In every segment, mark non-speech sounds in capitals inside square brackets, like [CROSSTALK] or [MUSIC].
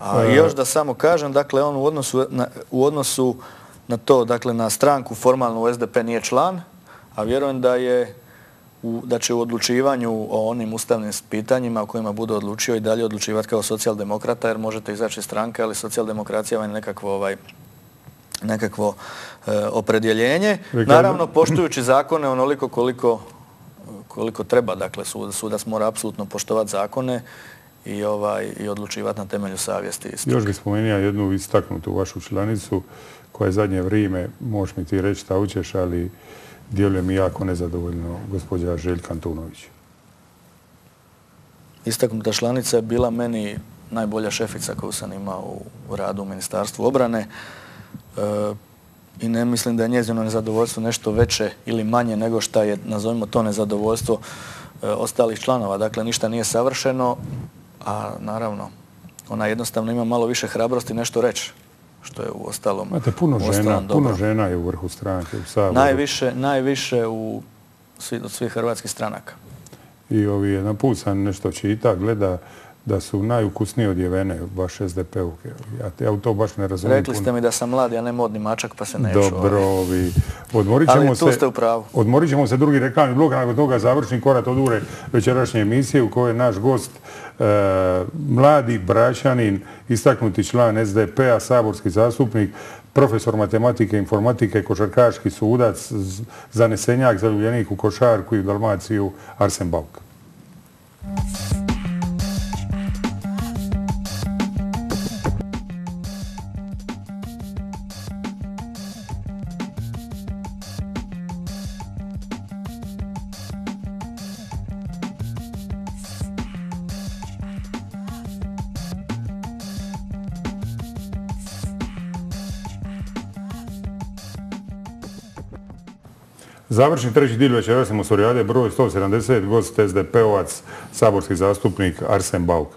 A još da samo kažem, dakle on u odnosu na, u odnosu na to, dakle na stranku formalno u SDP nije član, a vjerujem da je da će u odlučivanju o onim ustavnim pitanjima o kojima bude odlučio i dalje odlučivati kao socijaldemokrata jer možete izaći stranka, ali socijaldemokracija vam je nekakvo ovaj, nekakvo e, opredjeljenje. Naravno, poštujući zakone onoliko koliko, koliko treba. Dakle, sudac mora apsolutno poštovati zakone i, ovaj, i odlučivati na temelju savjesti. Još bih spomenuo jednu istaknutu vašu članicu koja je zadnje vrijeme, možeš mi ti reći šta učeš, ali djeluje mi jako nezadovoljno gospođa Željka Antunović. Istaknuta članica je bila meni najbolja šefica koju sam imao u radu u Ministarstvu obrane e, i ne mislim da je njezino nezadovoljstvo nešto veće ili manje nego što je, nazovimo to, nezadovoljstvo e, ostalih članova. Dakle, ništa nije savršeno, a naravno ona jednostavno ima malo više hrabrosti nešto reći što je u ostalom Znate, puno žena, puno žena je u vrhu stranke, u Najviše, najviše u od svih hrvatskih stranaka. I ovi jedan put sam nešto čita, gleda da su najukusnije odjevene baš SDP-uke. Ja, ja to baš ne razumijem. Rekli ste mi da sam mlad, ja ne modni mačak, pa se neću. Dobro, ovaj. ovi, Odmorit ćemo, Se, drugi reklamni blok, nakon toga završni korat od ure večerašnje emisije u kojoj je naš gost e, mladi brašanin, istaknuti član SDP-a, saborski zastupnik, profesor matematike, informatike, košarkaški sudac, zanesenjak, zaljubljenik u košarku i u Dalmaciju, Arsen Bauk. Završni treći dio večeras Sorijade broj 170, gost SDP-ovac, saborski zastupnik Arsen Bauk.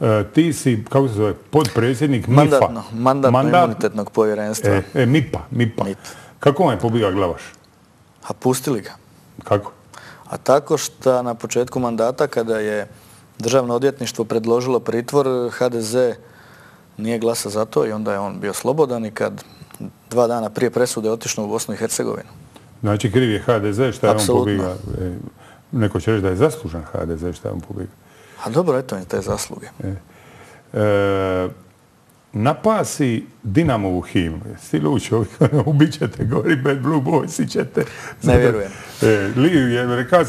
E, ti si, kako se zove, podpredsjednik p-a. Mandatno, Mandatno-imunitetnog povjerenstva. E, e MIPA, MIPA. Kako vam je pobija Glavaš? A pustili ga. Kako? A tako što na početku mandata kada je državno odvjetništvo predložilo pritvor, HDZ nije glasa za to i onda je on bio slobodan i kad dva dana prije presude otišao u Bosnu i Hercegovinu. Znači kriv je HDZ šta je on e, Neko će reći da je zaslužan HDZ šta je on pobiga. A dobro, eto je te zasluge. E, e, napasi Dinamovu himnu. Sti luči ovih, ono, ubićete gori, bad blue boys ćete. Ne vjerujem.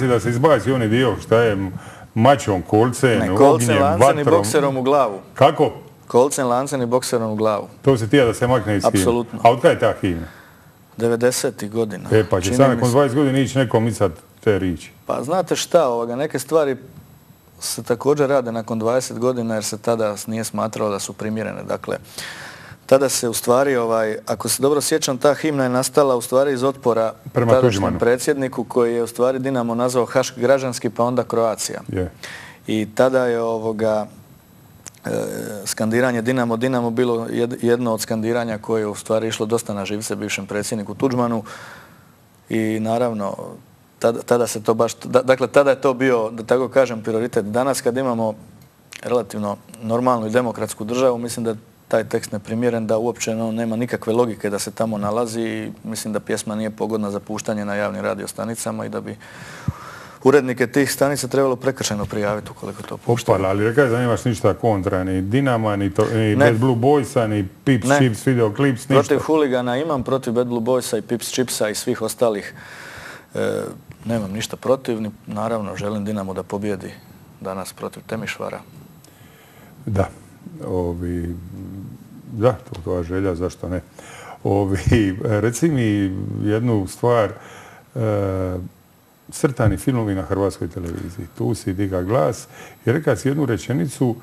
je, da se izbazi oni dio šta je mačom, kolcem, ognjem, vatrom. Kolcen, i bokserom u glavu. Kako? Kolcen, lancen i bokserom u glavu. To se tija da se makne iz Apsolutno. A od kada je ta himna? 90. godina. E pa će sad nakon 20 godina ići nekom i te riči. Pa znate šta, ovoga, neke stvari se također rade nakon 20 godina jer se tada nije smatralo da su primjerene. Dakle, tada se u stvari, ovaj, ako se dobro sjećam, ta himna je nastala u stvari iz otpora tadašnjem predsjedniku koji je u stvari Dinamo nazvao Haški građanski pa onda Kroacija. I tada je ovoga, skandiranje Dinamo Dinamo bilo jedno od skandiranja koje je u stvari išlo dosta na živce bivšem predsjedniku Tuđmanu i naravno tada, se to baš, dakle tada je to bio da tako kažem prioritet. Danas kad imamo relativno normalnu i demokratsku državu mislim da taj tekst neprimjeren, da uopće nema nikakve logike da se tamo nalazi i mislim da pjesma nije pogodna za puštanje na javnim radiostanicama i da bi urednike tih stanica trebalo prekršajno prijaviti ukoliko to pošto. Opala, ali rekaj da nemaš ništa kontra, ni Dinama, ni, to, ni Bad Blue Boysa, ni Pips Chips, videoklips, ništa. Protiv huligana imam, protiv Bad Blue Boysa i Pips Chipsa i svih ostalih e, nemam ništa protiv. naravno, želim Dinamo da pobjedi danas protiv Temišvara. Da, ovi, da, to tvoja želja, zašto ne. Ovi, [LAUGHS] reci mi jednu stvar, e, crtani filmovi na Hrvatskoj televiziji. Tu si diga glas i rekao si jednu rečenicu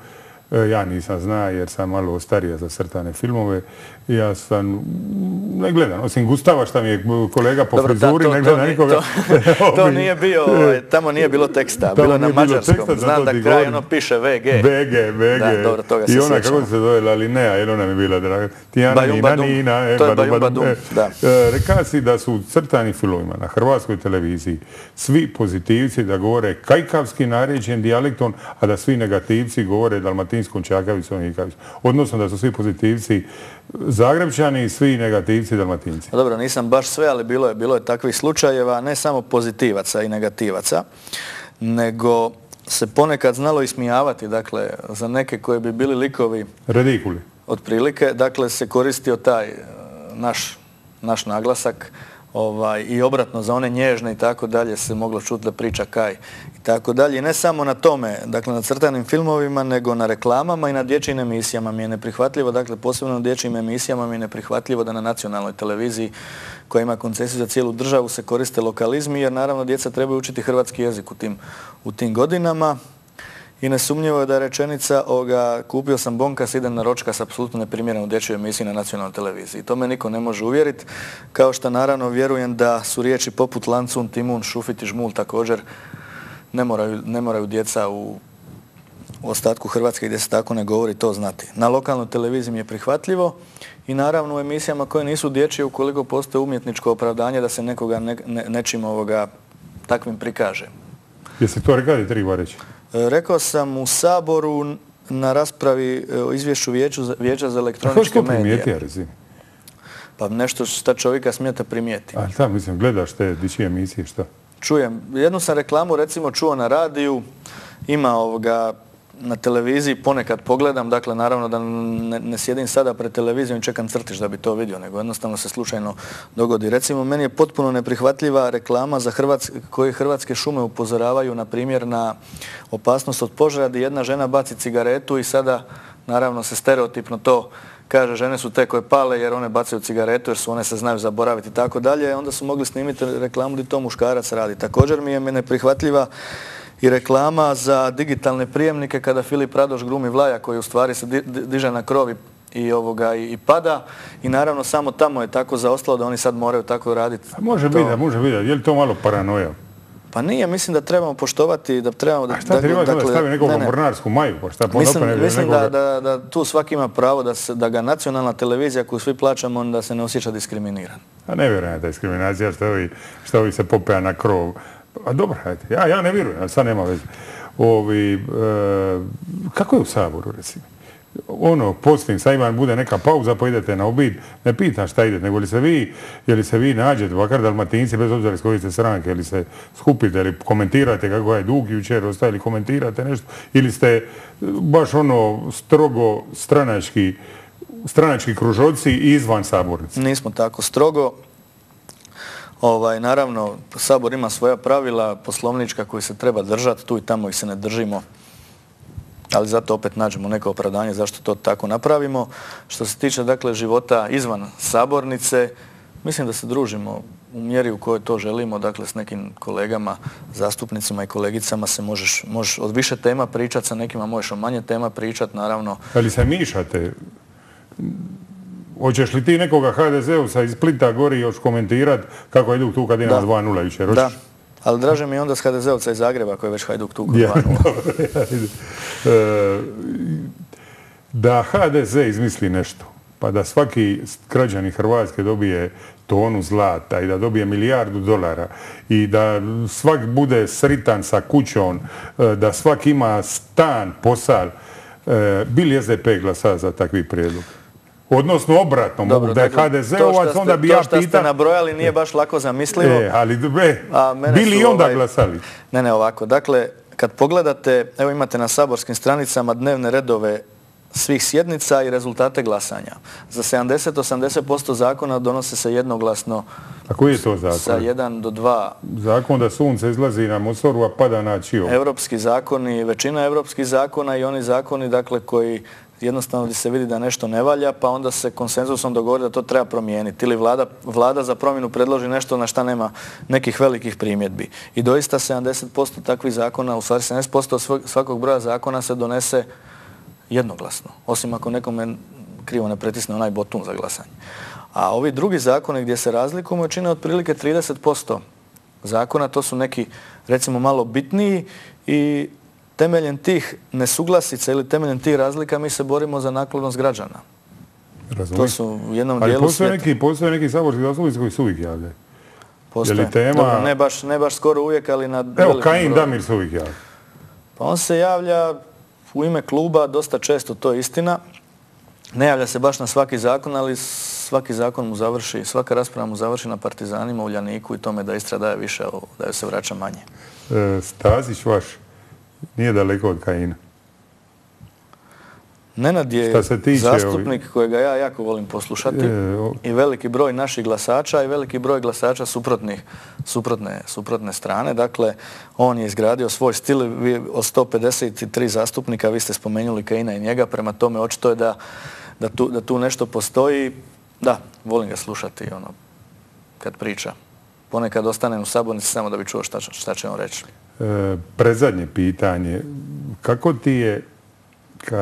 E, ja nisam zna jer sam malo starija za crtane filmove. Ja sam, ne gledam, osim Gustava šta mi je kolega po frizuri, ne gledam nikoga. [LAUGHS] To, nije bio, e, ovaj, tamo nije bilo teksta, bilo na mađarskom. Znam da kraj ono piše VG. VG, VG. I ona, kako se zove, Lalinea, jer ona mi je bila draga. Tijana, Nina, Nina, da. si da su crtani filmovima na hrvatskoj televiziji svi pozitivci da govore kajkavski naređen dijalekton, a da svi negativci govore dalmatinski Martinskom, Čakavicom i Odnosno da su svi pozitivci Zagrebčani i svi negativci Dalmatinci. Pa dobro, nisam baš sve, ali bilo je, bilo je takvih slučajeva, ne samo pozitivaca i negativaca, nego se ponekad znalo ismijavati, dakle, za neke koje bi bili likovi... Redikuli. Otprilike, dakle, se koristio taj eh, naš naglasak ovaj, i obratno za one nježne i tako dalje se moglo čuti da priča kaj i tako dalje. I ne samo na tome, dakle na crtanim filmovima, nego na reklamama i na dječjim emisijama mi je neprihvatljivo, dakle posebno na dječjim emisijama mi je neprihvatljivo da na nacionalnoj televiziji koja ima koncesiju za cijelu državu se koriste lokalizmi jer naravno djeca trebaju učiti hrvatski jezik u tim godinama i nesumnjivo je da je rečenica oga, kupio sam bonka idem na s apsolutno neprimjerenom dječju dječjoj emisiji na nacionalnoj televiziji. To me niko ne može uvjeriti, kao što naravno vjerujem da su riječi poput lancun, timun, šufit i žmul također ne moraju, djeca u ostatku Hrvatske gdje se tako ne govori to znati. Na lokalnoj televiziji mi je prihvatljivo i naravno u emisijama koje nisu dječje ukoliko postoje umjetničko opravdanje da se nekoga nečim ovoga takvim prikaže. Jesi to rekao tri reći? E, rekao sam u Saboru na raspravi e, o izvješću Vijeća za elektroničke medije. Što primijeti, rezim? Pa nešto šta čovjeka smijeta primijetiti. A da, mislim, gledaš te dičije emisije, što? Čujem. Jednu sam reklamu recimo čuo na radiju, ima ovoga na televiziji ponekad pogledam, dakle naravno da ne, sjedim sada pred televizijom i čekam crtiš da bi to vidio, nego jednostavno se slučajno dogodi. Recimo, meni je potpuno neprihvatljiva reklama za koje Hrvatske šume upozoravaju, na primjer, na opasnost od požara gdje jedna žena baci cigaretu i sada naravno se stereotipno to kaže žene su te koje pale jer one bacaju cigaretu jer su one se znaju zaboraviti i tako dalje, onda su mogli snimiti reklamu gdje to muškarac radi. Također mi je neprihvatljiva i reklama za digitalne prijemnike kada Filip Radoš grumi vlaja koji u stvari se diže na krovi i ovoga i, pada i naravno samo tamo je tako zaostalo da oni sad moraju tako raditi. Može biti, može biti. Je li to malo paranoja? Pa nije, mislim da trebamo poštovati, da trebamo... A šta da, da stavi nekog ne, mornarsku maju? mislim ne, mislim da, tu svaki ima pravo da, ga nacionalna televizija koju svi plaćamo da se ne osjeća diskriminiran. A je diskriminacija što diskriminacija što ovi se popeja na krov. A dobro, Ja, ja ne vjerujem, sad nema veze. Ovi, e, kako je u Saboru, recimo? ono, postim, sad ima, bude neka pauza, pa idete na obid, ne pitam šta idete, nego li se vi, je li se vi nađete, vakar dalmatinci, bez obzira s koje ste stranke, ili se skupite, ili komentirate kako je dugi jučer ostaje, ili komentirate nešto, ili ste baš ono strogo stranački, stranački kružoci i izvan sabornice. Nismo tako strogo, Ovaj, naravno, Sabor ima svoja pravila poslovnička koju se treba držati, tu i tamo ih se ne držimo, ali zato opet nađemo neko opravdanje zašto to tako napravimo. Što se tiče dakle života izvan sabornice, mislim da se družimo u mjeri u kojoj to želimo, dakle s nekim kolegama, zastupnicima i kolegicama se možeš, možeš od više tema pričati, sa nekima možeš o manje tema pričati, naravno. Ali se mišate Hoćeš li ti nekoga HDZ-ovca iz Splita gori još komentirat kako je tu kad ima 2-0 Da, ali draže mi je onda s hdz iz Zagreba koji je već Hajduk tu kod 2 da HDZ izmisli nešto, pa da svaki građani Hrvatske dobije tonu zlata i da dobije milijardu dolara i da svak bude sritan sa kućom, e, da svak ima stan, posal, e, bili SDP glasa za takvi prijedlog? Odnosno obratno, Dobro, da je dakle, HDZ-ovac, onda bi ja pitao... To što ste nabrojali nije baš lako zamislivo. E, ali be, a bili i onda ovaj, glasali. Ne, ne, ovako. Dakle, kad pogledate, evo imate na saborskim stranicama dnevne redove svih sjednica i rezultate glasanja. Za 70-80% zakona donose se jednoglasno a koji je to zakon? Sa 1 do 2. Zakon da sunce izlazi na Mosoru, a pada na čiju? Europski zakoni, većina europskih zakona i oni zakoni dakle koji jednostavno se vidi da nešto ne valja, pa onda se konsenzusom dogovori da to treba promijeniti. Ili vlada, vlada za promjenu predloži nešto na šta nema nekih velikih primjedbi. I doista 70% takvih zakona, u stvari 70% svakog broja zakona se donese jednoglasno. Osim ako nekome krivo ne pretisne onaj botun za glasanje. A ovi drugi zakoni gdje se razlikujemo čine otprilike 30% zakona. To su neki, recimo, malo bitniji i temeljem tih nesuglasica ili temeljem tih razlika mi se borimo za naklonost građana. To su u jednom dijelu svijeta. Ali postoje neki saborski zastupnici koji su uvijek javljaju. Postoje. tema... ne, baš, skoro uvijek, ali na... Evo, Kajin Damir se uvijek javlja. Pa on se javlja u ime kluba, dosta često, to je istina. Ne javlja se baš na svaki zakon, ali svaki zakon mu završi, svaka rasprava mu završi na partizanima, uljaniku i tome da Istra daje više, da joj se vraća manje. Staziš e, Stazić vaš nije daleko od Kajina. Nenad je zastupnik kojega ja jako volim poslušati i veliki broj naših glasača i veliki broj glasača suprotne, strane. Dakle, on je izgradio svoj stil vi, od 153 zastupnika, vi ste spomenuli Kaina i njega, prema tome očito je da, tu, nešto postoji. Da, volim ga slušati ono, kad priča ponekad ostanem u sabornici samo da bi čuo šta, šta će on reći. E, prezadnje pitanje. Kako ti je